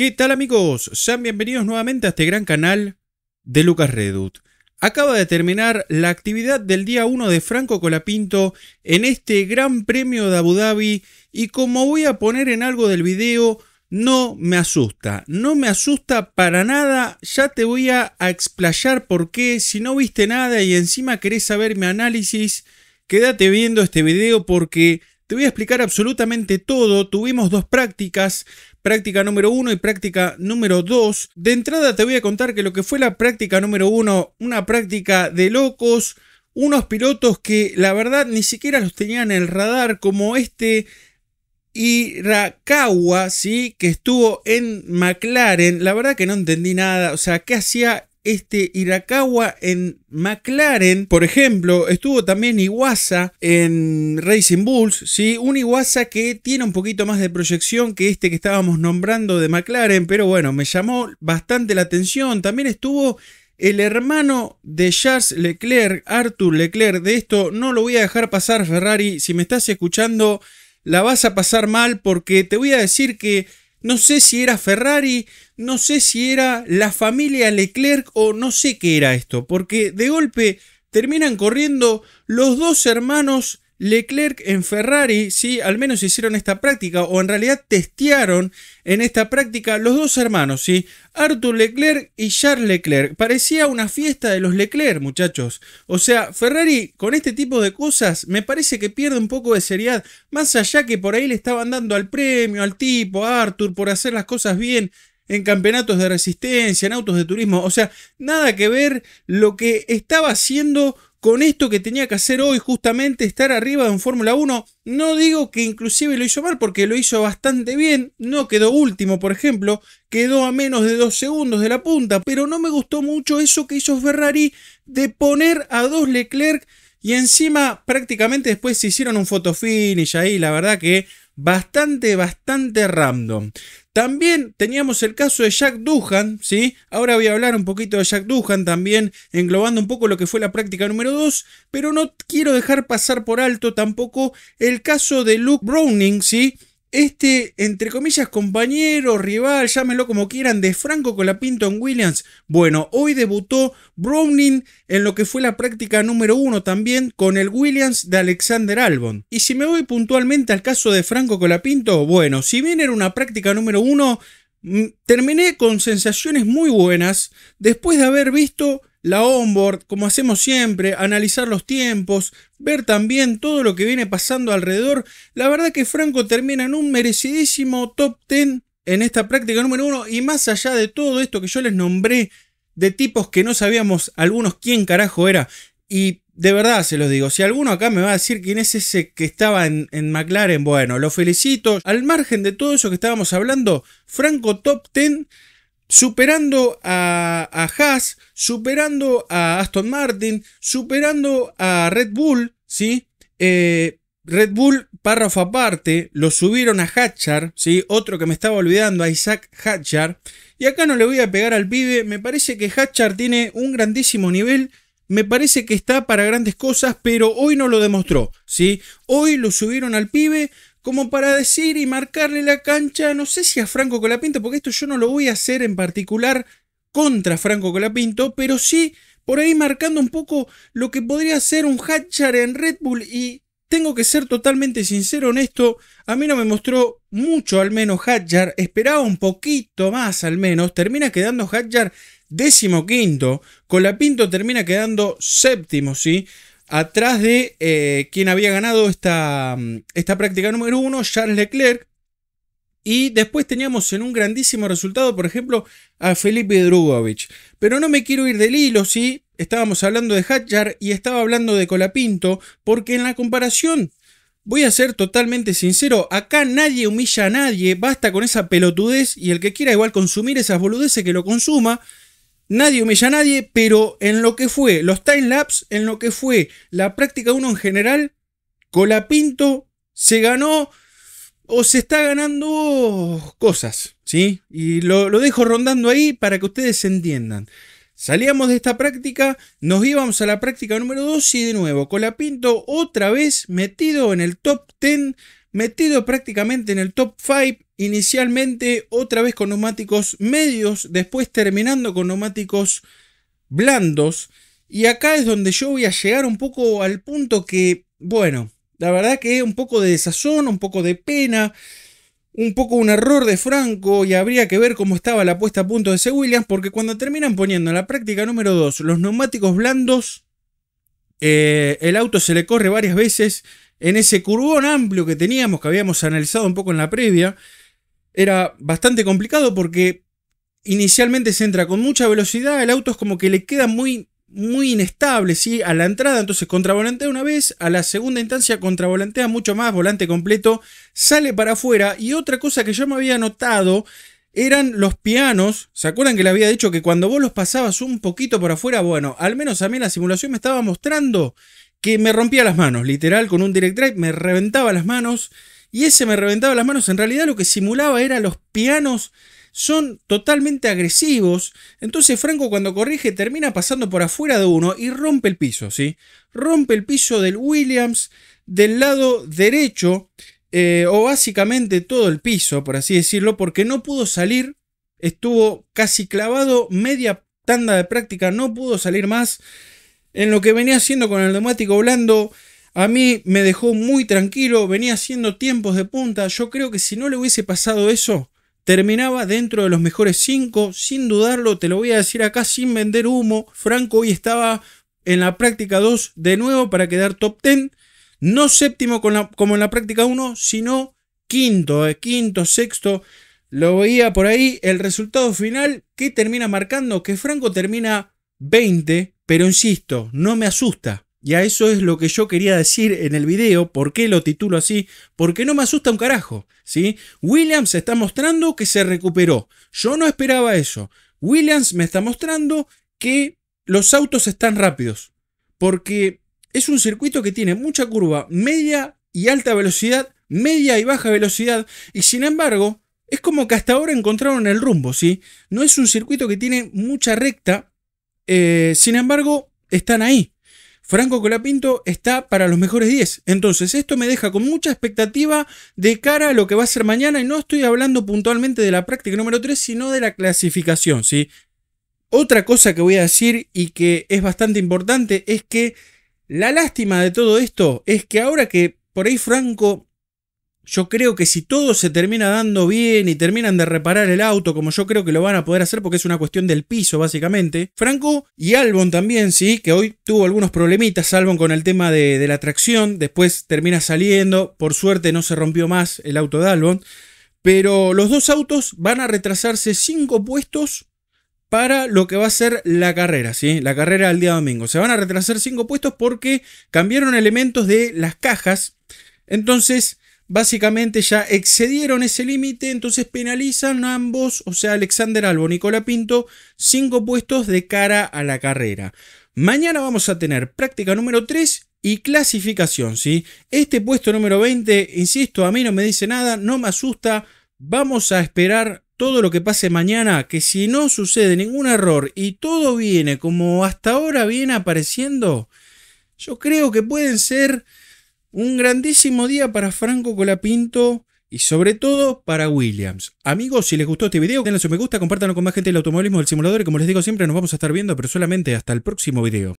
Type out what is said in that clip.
¿Qué tal amigos? Sean bienvenidos nuevamente a este gran canal de Lucas Redut. Acaba de terminar la actividad del día 1 de Franco Colapinto en este Gran Premio de Abu Dhabi y como voy a poner en algo del video, no me asusta, no me asusta para nada, ya te voy a, explayar por qué, si no viste nada y encima querés saber mi análisis, quédate viendo este video porque te voy a explicar absolutamente todo, tuvimos dos prácticas, práctica número uno y práctica número 2. De entrada te voy a contar que lo que fue la práctica número uno una práctica de locos, unos pilotos que la verdad ni siquiera los tenían en el radar como este Irakawa, ¿sí? que estuvo en McLaren, la verdad que no entendí nada, o sea, ¿qué hacía este irakawa en McLaren, por ejemplo, estuvo también Iwasa en Racing Bulls, ¿sí? Un Iwasa que tiene un poquito más de proyección que este que estábamos nombrando de McLaren, pero bueno, me llamó bastante la atención. También estuvo el hermano de Charles Leclerc, Arthur Leclerc, de esto no lo voy a dejar pasar Ferrari, si me estás escuchando la vas a pasar mal porque te voy a decir que no sé si era Ferrari, no sé si era la familia Leclerc o no sé qué era esto, porque de golpe terminan corriendo los dos hermanos Leclerc en Ferrari, sí, al menos hicieron esta práctica, o en realidad testearon en esta práctica los dos hermanos, sí, Arthur Leclerc y Charles Leclerc. Parecía una fiesta de los Leclerc, muchachos. O sea, Ferrari con este tipo de cosas me parece que pierde un poco de seriedad, más allá que por ahí le estaban dando al premio, al tipo, Arthur, por hacer las cosas bien en campeonatos de resistencia, en autos de turismo. O sea, nada que ver lo que estaba haciendo con esto que tenía que hacer hoy, justamente estar arriba de un Fórmula 1. No digo que inclusive lo hizo mal, porque lo hizo bastante bien. No quedó último, por ejemplo. Quedó a menos de dos segundos de la punta. Pero no me gustó mucho eso que hizo Ferrari de poner a dos Leclerc. Y encima prácticamente después se hicieron un fotofinish ahí. La verdad que bastante, bastante random. También teníamos el caso de Jack Duhan, ¿sí? Ahora voy a hablar un poquito de Jack Duhan también, englobando un poco lo que fue la práctica número 2, pero no quiero dejar pasar por alto tampoco el caso de Luke Browning, ¿sí? Este, entre comillas, compañero, rival, llámenlo como quieran, de Franco Colapinto en Williams. Bueno, hoy debutó Browning en lo que fue la práctica número uno también con el Williams de Alexander Albon. Y si me voy puntualmente al caso de Franco Colapinto, bueno, si bien era una práctica número uno, mm, terminé con sensaciones muy buenas después de haber visto la onboard, como hacemos siempre, analizar los tiempos, ver también todo lo que viene pasando alrededor. La verdad que Franco termina en un merecidísimo top 10 en esta práctica número uno y más allá de todo esto que yo les nombré de tipos que no sabíamos algunos quién carajo era y de verdad se los digo, si alguno acá me va a decir quién es ese que estaba en, McLaren, bueno, lo felicito. Al margen de todo eso que estábamos hablando, Franco Top 10 superando a, Haas, superando a Aston Martin, superando a Red Bull, ¿sí? Eh, Red Bull, párrafo aparte, lo subieron a Hatchar, ¿sí? Otro que me estaba olvidando, a Isaac Hatchar. Y acá no le voy a pegar al pibe, me parece que Hatchar tiene un grandísimo nivel, me parece que está para grandes cosas, pero hoy no lo demostró, ¿sí? Hoy lo subieron al pibe, como para decir y marcarle la cancha, no sé si a Franco Colapinto, porque esto yo no lo voy a hacer en particular contra Franco Colapinto, pero sí por ahí marcando un poco lo que podría ser un Hatchar en Red Bull y tengo que ser totalmente sincero en esto, a mí no me mostró mucho al menos Hatchar. esperaba un poquito más al menos, termina quedando Hatcher décimo quinto, Colapinto termina quedando séptimo, ¿sí? atrás de eh, quien había ganado esta, mm, esta práctica número uno, Charles Leclerc. Y después teníamos en un grandísimo resultado, por ejemplo, a Felipe Drugovic. Pero no me quiero ir del hilo, si Estábamos hablando de Hatchar y estaba hablando de Colapinto, porque en la comparación, voy a ser totalmente sincero, acá nadie humilla a nadie, basta con esa pelotudez y el que quiera igual consumir esas boludeces que lo consuma. Nadie humilla a nadie, pero en lo que fue los time laps, en lo que fue la práctica 1 en general, Colapinto se ganó o se está ganando cosas, ¿sí? Y lo, dejo rondando ahí para que ustedes se entiendan. Salíamos de esta práctica, nos íbamos a la práctica número 2 y de nuevo Colapinto otra vez metido en el top 10 metido prácticamente en el top 5, inicialmente otra vez con neumáticos medios, después terminando con neumáticos blandos. Y acá es donde yo voy a llegar un poco al punto que, bueno, la verdad que un poco de desazón, un poco de pena, un poco un error de Franco y habría que ver cómo estaba la puesta a punto de ese Williams, porque cuando terminan poniendo la práctica número 2 los neumáticos blandos, eh, el auto se le corre varias veces, en ese curvón amplio que teníamos, que habíamos analizado un poco en la previa, era bastante complicado porque inicialmente se entra con mucha velocidad, el auto es como que le queda muy, muy inestable, ¿sí? A la entrada, entonces contravolantea una vez, a la segunda instancia contravolantea mucho más, volante completo, sale para afuera. Y otra cosa que yo me había notado eran los pianos. ¿Se acuerdan que le había dicho que cuando vos los pasabas un poquito por afuera? Bueno, al menos a mí la simulación me estaba mostrando que me rompía las manos, literal, con un direct drive, me reventaba las manos. Y ese me reventaba las manos, en realidad lo que simulaba era los pianos son totalmente agresivos. Entonces Franco cuando corrige termina pasando por afuera de uno y rompe el piso, ¿sí? Rompe el piso del Williams del lado derecho, eh, o básicamente todo el piso, por así decirlo, porque no pudo salir, estuvo casi clavado media tanda de práctica, no pudo salir más en lo que venía haciendo con el neumático blando, a mí me dejó muy tranquilo, venía haciendo tiempos de punta. Yo creo que si no le hubiese pasado eso, terminaba dentro de los mejores 5, sin dudarlo, te lo voy a decir acá sin vender humo. Franco hoy estaba en la práctica 2 de nuevo para quedar top 10, no séptimo como en la práctica 1, sino quinto, eh, quinto, sexto. Lo veía por ahí, el resultado final que termina marcando que Franco termina 20 pero insisto, no me asusta. Y a eso es lo que yo quería decir en el video, por qué lo titulo así, porque no me asusta un carajo, ¿sí? Williams está mostrando que se recuperó. Yo no esperaba eso. Williams me está mostrando que los autos están rápidos, porque es un circuito que tiene mucha curva, media y alta velocidad, media y baja velocidad, y sin embargo, es como que hasta ahora encontraron el rumbo, ¿sí? No es un circuito que tiene mucha recta, eh, sin embargo, están ahí. Franco Colapinto está para los mejores 10. Entonces, esto me deja con mucha expectativa de cara a lo que va a ser mañana. Y no estoy hablando puntualmente de la práctica número 3, sino de la clasificación. ¿sí? Otra cosa que voy a decir y que es bastante importante es que la lástima de todo esto es que ahora que por ahí Franco yo creo que si todo se termina dando bien y terminan de reparar el auto, como yo creo que lo van a poder hacer porque es una cuestión del piso, básicamente, Franco y Albon también, sí, que hoy tuvo algunos problemitas, Albon con el tema de, la tracción, después termina saliendo, por suerte no se rompió más el auto de Albon, pero los dos autos van a retrasarse cinco puestos para lo que va a ser la carrera, ¿sí? La carrera del día domingo. Se van a retrasar cinco puestos porque cambiaron elementos de las cajas. Entonces, básicamente ya excedieron ese límite, entonces penalizan a ambos, o sea, Alexander Albo, Nicola Pinto, cinco puestos de cara a la carrera. Mañana vamos a tener práctica número 3 y clasificación, ¿sí? Este puesto número 20, insisto, a mí no me dice nada, no me asusta, vamos a esperar todo lo que pase mañana, que si no sucede ningún error y todo viene como hasta ahora viene apareciendo, yo creo que pueden ser un grandísimo día para Franco Colapinto y sobre todo para Williams. Amigos, si les gustó este video, denle su me gusta, compártanlo con más gente del automovilismo del simulador y como les digo siempre, nos vamos a estar viendo, pero solamente hasta el próximo video.